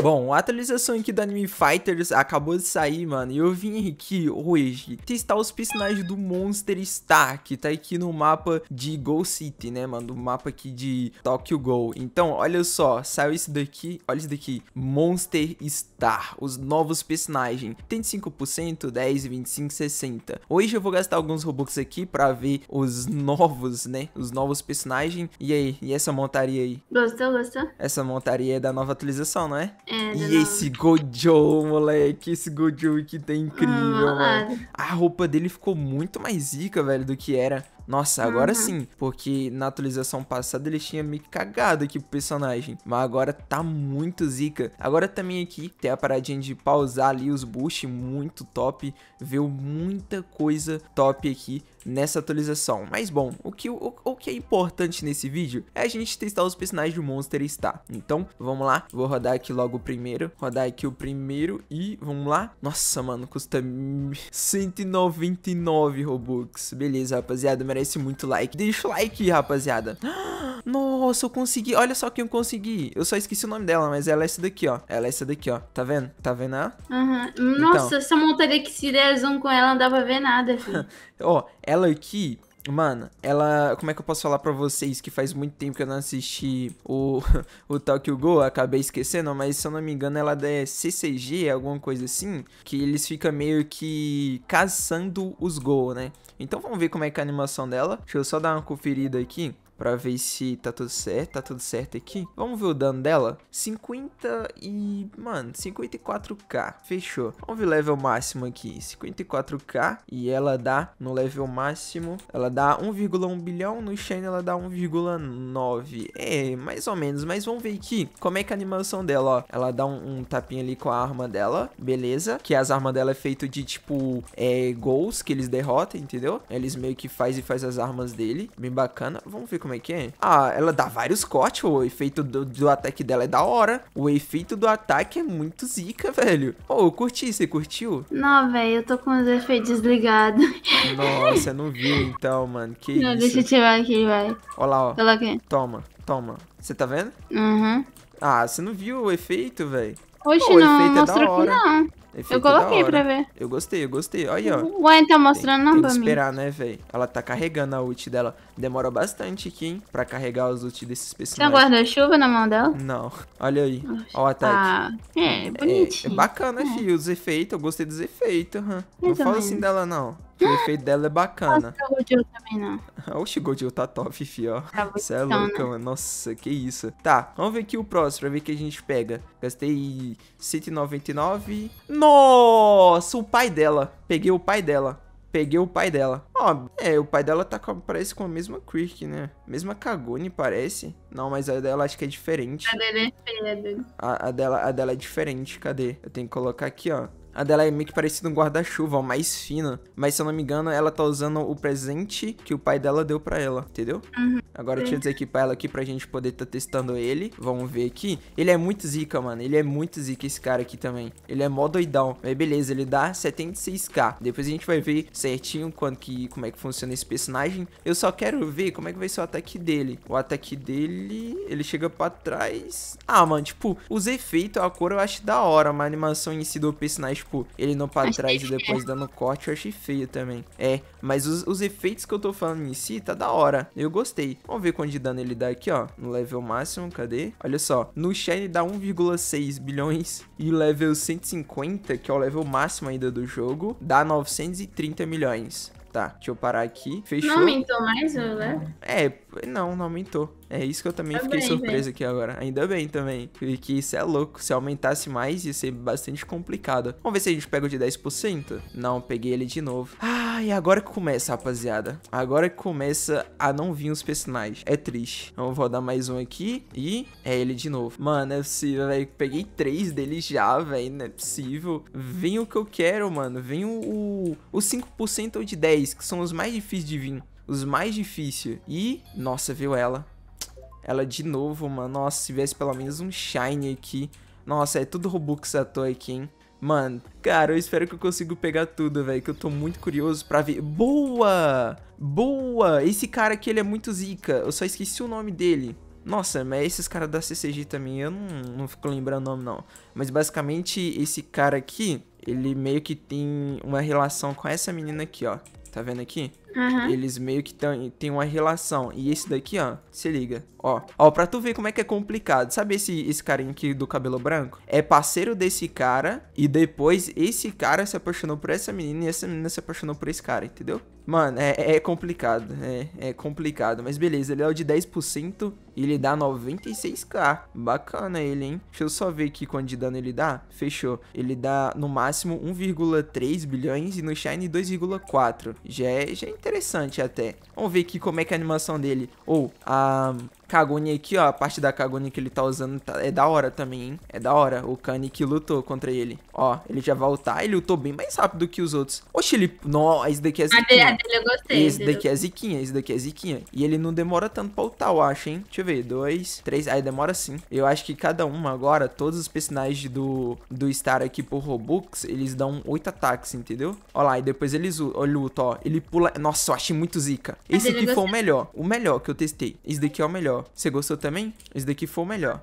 Bom, a atualização aqui do Anime Fighters acabou de sair, mano, e eu vim aqui hoje testar os personagens do Monster Star, que tá aqui no mapa de Go City, né, mano, do mapa aqui de Tokyo Go. Então, olha só, saiu isso daqui, olha isso daqui, Monster Star, os novos personagens, 35%, 10, 25, 60. Hoje eu vou gastar alguns Robux aqui pra ver os novos, né, os novos personagens. E aí, e essa montaria aí? Gostou, gostou? Essa montaria é da nova atualização, não é? É, e esse Gojo, moleque, esse Gojo que tá incrível, mano. A roupa dele ficou muito mais zica, velho, do que era. Nossa, agora uhum. sim, porque na atualização passada ele tinha me cagado aqui pro personagem, mas agora tá muito zica. Agora também aqui tem a paradinha de pausar ali os boosts, muito top, veio muita coisa top aqui nessa atualização. Mas bom, o que, o, o que é importante nesse vídeo é a gente testar os personagens do Monster Star. Então, vamos lá, vou rodar aqui logo o primeiro, rodar aqui o primeiro e vamos lá. Nossa, mano, custa 199 Robux. Beleza, rapaziada, merece muito like. Deixa o like, rapaziada. Ah! Nossa, eu consegui. Olha só que eu consegui. Eu só esqueci o nome dela, mas ela é essa daqui, ó. Ela é essa daqui, ó. Tá vendo? Tá vendo ela? Aham. Uhum. Nossa, então. essa montaria que se der zoom com ela não dá pra ver nada, filho. ó, ela aqui, Mano, ela. Como é que eu posso falar para vocês que faz muito tempo que eu não assisti o, o Tokyo Go? Acabei esquecendo, mas se eu não me engano, ela é CCG, alguma coisa assim. Que eles ficam meio que caçando os Go, né? Então vamos ver como é que é a animação dela. Deixa eu só dar uma conferida aqui para ver se tá tudo certo, tá tudo certo aqui. Vamos ver o dano dela? 50 e... mano, 54k, fechou. Vamos ver o level máximo aqui, 54k e ela dá no level máximo, ela dá 1,1 bilhão, no Shane ela dá 1,9. É, mais ou menos, mas vamos ver aqui como é que é a animação dela, ó. Ela dá um, um tapinha ali com a arma dela, beleza, que as armas dela é feito de tipo, é, gols que eles derrotam, entendeu? Eles meio que faz e faz as armas dele, bem bacana. Vamos ver como como é que é? Ah, ela dá vários cortes, o efeito do, do ataque dela é da hora. O efeito do ataque é muito zica, velho. Ô, oh, eu curti, você curtiu? Não, velho, eu tô com os efeitos desligados. Nossa, não viu então, mano. Que não, isso? deixa eu tirar aqui, vai. Olha lá, ó. Coloquei. Toma, toma. Você tá vendo? Uhum. Ah, você não viu o efeito, velho? Oxe, não, o efeito é da hora. não eu coloquei pra ver. Eu gostei, eu gostei. Olha aí, ó. Ué, tá mostrando tem, não tem pra esperar, esperar, né, velho? Ela tá carregando a ult dela. Demora bastante aqui, hein? Pra carregar os ult desses personagens. Tem um guarda-chuva na mão dela? Não. Olha aí. Ó o ataque. Ah, é, bonitinho. É, é, é bacana, é. Os efeitos. Eu gostei dos efeitos. Huh? Não fala assim dela, não. O efeito dela é bacana. o Gojo Oxi, tá top, fifi, ó. Você tá é louca, né? mano. Nossa, que isso. Tá, vamos ver aqui o próximo pra ver o que a gente pega. Gastei 199. Nossa, o pai dela. Peguei o pai dela. Peguei o pai dela. Ó, é, o pai dela tá com, parece com a mesma Creek, né? Mesma Kagune, parece. Não, mas a dela acho que é diferente. A dela é feia, né? a, a, dela, a dela é diferente, cadê? Eu tenho que colocar aqui, ó. A dela é meio que parecida um guarda-chuva, mais fina. Mas se eu não me engano, ela tá usando o presente que o pai dela deu para ela, entendeu? Uhum. Agora deixa eu desequipar ela aqui pra gente poder tá testando ele. Vamos ver aqui. Ele é muito zica, mano. Ele é muito zica esse cara aqui também. Ele é mó doidão. Mas beleza, ele dá 76k. Depois a gente vai ver certinho quando que, como é que funciona esse personagem. Eu só quero ver como é que vai ser o ataque dele. O ataque dele, ele chega pra trás. Ah, mano, tipo, os efeitos, a cor eu acho da hora. Mas a animação em si do personagem tipo, ele não pra trás e é. depois dando corte, eu achei feio também. É, mas os, os efeitos que eu tô falando em si, tá da hora. Eu gostei. Vamos ver quanto de dano ele dá aqui, ó. No level máximo, cadê? Olha só. No Shine dá 1,6 bilhões. E level 150, que é o level máximo ainda do jogo, dá 930 milhões. Tá, deixa eu parar aqui. Fechou. Não aumentou mais o level? É, não, não aumentou. É isso que eu também, também fiquei né? surpreso aqui agora. Ainda bem também. Porque isso é louco. Se aumentasse mais, ia ser bastante complicado. Vamos ver se a gente pega o de 10%. Não, peguei ele de novo. Ah, e agora que começa, rapaziada. Agora que começa a não vir os personagens. É triste. Então vou dar mais um aqui. E é ele de novo. Mano, é possível, velho. Peguei três dele já, velho. Não é possível. Vem o que eu quero, mano. Vem o, o, o 5% ou de 10, que são os mais difíceis de vir os mais difíceis. E, nossa, viu ela? Ela de novo, mano. Nossa, se viesse pelo menos um Shine aqui. Nossa, é tudo Robux à toa aqui, hein? Mano, cara, eu espero que eu consiga pegar tudo, velho. Que eu tô muito curioso pra ver. Boa! Boa! Esse cara aqui, ele é muito zica. Eu só esqueci o nome dele. Nossa, mas é esses caras da CCG também, eu não, não fico lembrando o nome, não. Mas basicamente, esse cara aqui, ele meio que tem uma relação com essa menina aqui, ó. Tá vendo aqui? Uhum. Eles meio que têm uma relação. E esse daqui, ó, se liga. Ó, ó, pra tu ver como é que é complicado. Sabe esse, esse carinha aqui do cabelo branco? É parceiro desse cara. E depois esse cara se apaixonou por essa menina. E essa menina se apaixonou por esse cara, entendeu? Mano, é, é complicado. É, é complicado. Mas beleza, ele é o de 10% ele dá 96k. Bacana ele, hein? Deixa eu só ver aqui quanto de dano ele dá. Fechou. Ele dá no máximo 1,3 bilhões e no Shine 2,4. Já, é, já é interessante até. Vamos ver aqui como é que é a animação dele. Ou oh, a Kaguni aqui, ó, a parte da Kaguni que ele tá usando tá, é da hora também, hein? É da hora. O Kani que lutou contra ele. Ó, ele já vai lutar. Ele lutou bem mais rápido que os outros. Oxe, ele... Não, esse daqui é ziquinha. A dele eu gostei. Esse daqui é ziquinha, esse daqui é ziquinha. E ele não demora tanto pra lutar, eu acho, hein? Deixa eu ver. Dois, três... Aí demora sim. Eu acho que cada uma agora, todos os personagens do, do Star aqui por Robux, eles dão oito ataques, entendeu? Ó lá, e depois eles lutam, ó. Ele pula... Nossa, eu achei muito zica. Esse aqui foi o melhor. O melhor que eu testei. Esse daqui é o melhor melhor. Você gostou também? Esse daqui foi o melhor.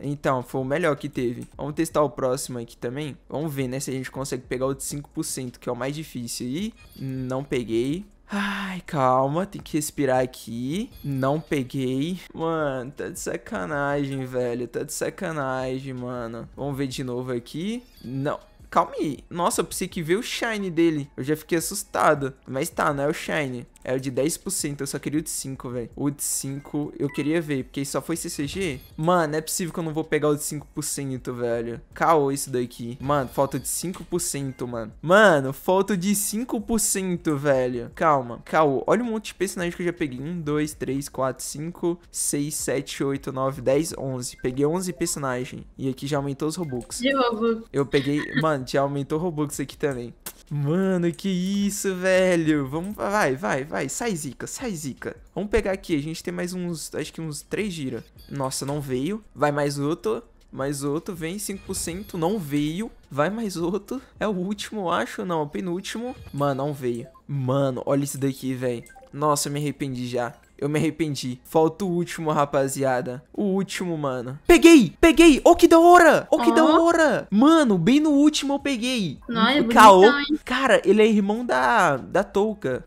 Então, foi o melhor que teve. Vamos testar o próximo aqui também. Vamos ver, né, se a gente consegue pegar o de 5%, que é o mais difícil. E não peguei. Ai, calma, tem que respirar aqui. Não peguei. Mano, tá de sacanagem, velho. Tá de sacanagem, mano. Vamos ver de novo aqui. Não. Calma aí. Nossa, eu pensei que ver o shine dele. Eu já fiquei assustado. Mas tá, não é o shine. É o de 10%, eu só queria o de 5, velho. O de 5 eu queria ver, porque só foi CCG. Mano, é possível que eu não vou pegar o de 5%, velho. Caô isso daqui. Mano, falta de 5%, mano. Mano, falta de 5%, velho. Calma, caô. Olha o monte de personagem que eu já peguei. 1, 2, 3, 4, 5, 6, 7, 8, 9, 10, 11. Peguei 11 personagens. E aqui já aumentou os Robux. De Robux. Eu peguei... Mano, já aumentou Robux aqui também. Mano, que isso, velho. Vamos, vai, vai, vai. Sai zica, sai zica. Vamos pegar aqui, a gente tem mais uns, acho que uns três gira. Nossa, não veio. Vai mais outro. Mais outro, vem 5%, não veio. Vai mais outro. É o último, acho. Não, é o penúltimo. Mano, não veio. Mano, olha isso daqui, velho. Nossa, eu me arrependi já. Eu me arrependi. Falta o último, rapaziada. O último, mano. Peguei! Peguei! Oh, que da hora! Oh, que oh. da hora! Mano, bem no último eu peguei. Não, é Caô. Bonitão, Cara, ele é irmão da, da Touca.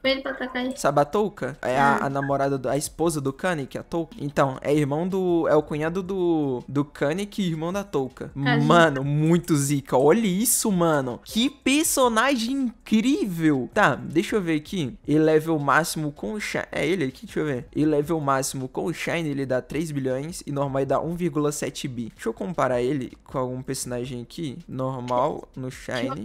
Sabe a Touca? É a, é. a, namorada, do, a esposa do Kanye, que é a Touca. Então, é irmão do... É o cunhado do, do Kanye que é irmão da Touca. Mano, muito zica. Olha isso, mano. Que personagem incrível. Tá, deixa eu ver aqui. Ele level máximo com... o É ele aqui? Deixa eu ver. E level máximo com o Shine ele dá 3 bilhões e normal ele dá 1,7 bi. Deixa eu comparar ele com algum personagem aqui. Normal no Shine.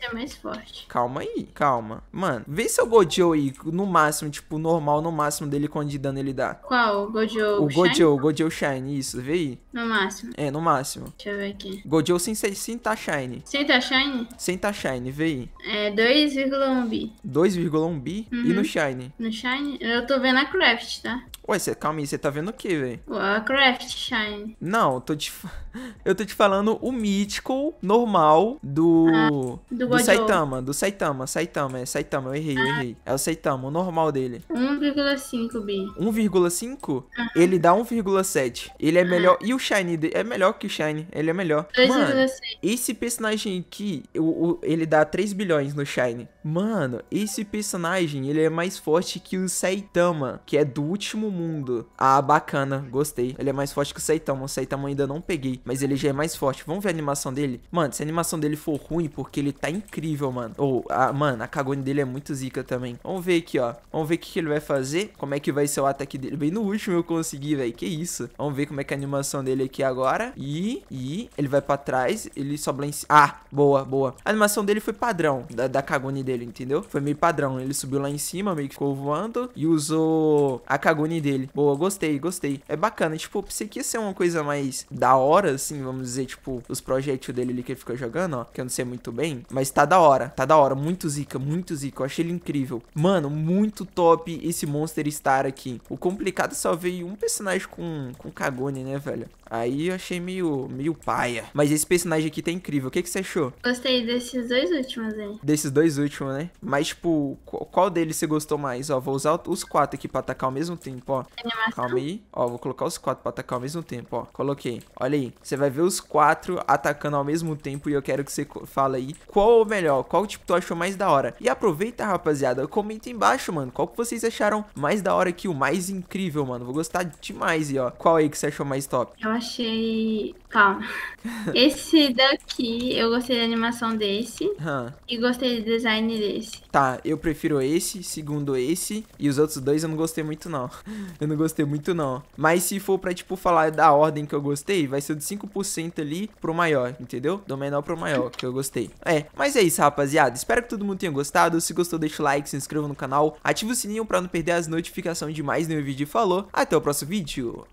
É mais forte. Calma aí, calma. Mano, vê seu Gojo aí no máximo, tipo, normal no máximo dele quanto de dano ele dá. Qual? O Gojo O Gojo, Shine? o Gojo Shine, isso, vê aí. No máximo. É, no máximo. Deixa eu ver aqui. Gojo sem, sem tá Shine. Sem tá Shine? Sem tá Shine, vê aí. É 2,1 bi. 2,1 bi? Uhum. E no uhum. Shine? No Shine? Eu tô vendo a графично. Ué, cê, calma aí, você tá vendo o que, velho? Warcraft Shine. Não, tô te, eu tô te falando o Mythical normal do. Ah, do, do Saitama, do Saitama, Saitama, é Saitama, eu errei, ah. eu errei. É o Saitama, o normal dele. 1,5 bi. 1,5? Ah. Ele dá 1,7. Ele é ah. melhor. E o Shine é melhor que o Shine, ele é melhor. 2,6. Esse personagem aqui, o, o, ele dá 3 bilhões no Shine. Mano, esse personagem, ele é mais forte que o Saitama, que é do último mundo. Ah, bacana, gostei. Ele é mais forte que o Saitama. O Saitama ainda não peguei, mas ele já é mais forte. Vamos ver a animação dele? Mano, se a animação dele for ruim, porque ele tá incrível, mano. Ou, oh, a, mano, a Kagone dele é muito zica também. Vamos ver aqui, ó. Vamos ver o que, que ele vai fazer. Como é que vai ser o ataque dele. Bem no último eu consegui, velho. Que isso. Vamos ver como é que é a animação dele aqui agora. E, e, ele vai pra trás. Ele sobra em cima. Ah, boa, boa. A animação dele foi padrão, da, da Kagune dele, entendeu? Foi meio padrão. Ele subiu lá em cima, meio que ficou voando. E usou a Kagune dele. Boa, gostei, gostei. É bacana, tipo, que quis ser uma coisa mais da hora, assim, vamos dizer, tipo, os projetos dele ali que ele ficou jogando, ó, que eu não sei muito bem, mas tá da hora, tá da hora, muito zica, muito zica, eu achei ele incrível. Mano, muito top esse Monster Star aqui. O complicado só veio um personagem com, com cagone né, velho? Aí eu achei meio, meio paia. Mas esse personagem aqui tá incrível. O que, que você achou? Gostei desses dois últimos aí. Desses dois últimos, né? Mas, tipo, qual deles você gostou mais? Ó, vou usar os quatro aqui pra atacar ao mesmo tempo, tempo, ó. Calma aí. Ó, vou colocar os quatro pra atacar ao mesmo tempo, ó. Coloquei. Olha aí. Você vai ver os quatro atacando ao mesmo tempo e eu quero que você fala aí qual o melhor, qual tipo tu achou mais da hora. E aproveita, rapaziada, comenta embaixo, mano, qual que vocês acharam mais da hora aqui, o mais incrível, mano. Vou gostar demais e ó, qual aí que você achou mais top? Eu achei... Calma. Esse daqui, eu gostei da animação desse hum. e gostei do design desse. Tá, eu prefiro esse, segundo esse e os outros dois eu não gostei muito não eu não gostei muito, não. Mas se for pra, tipo, falar da ordem que eu gostei, vai ser de 5% ali pro maior, entendeu? Do menor pro maior, que eu gostei. É, mas é isso, rapaziada. Espero que todo mundo tenha gostado. Se gostou, deixa o like, se inscreva no canal, ativa o sininho pra não perder as notificações de mais nenhum vídeo. Falou, até o próximo vídeo.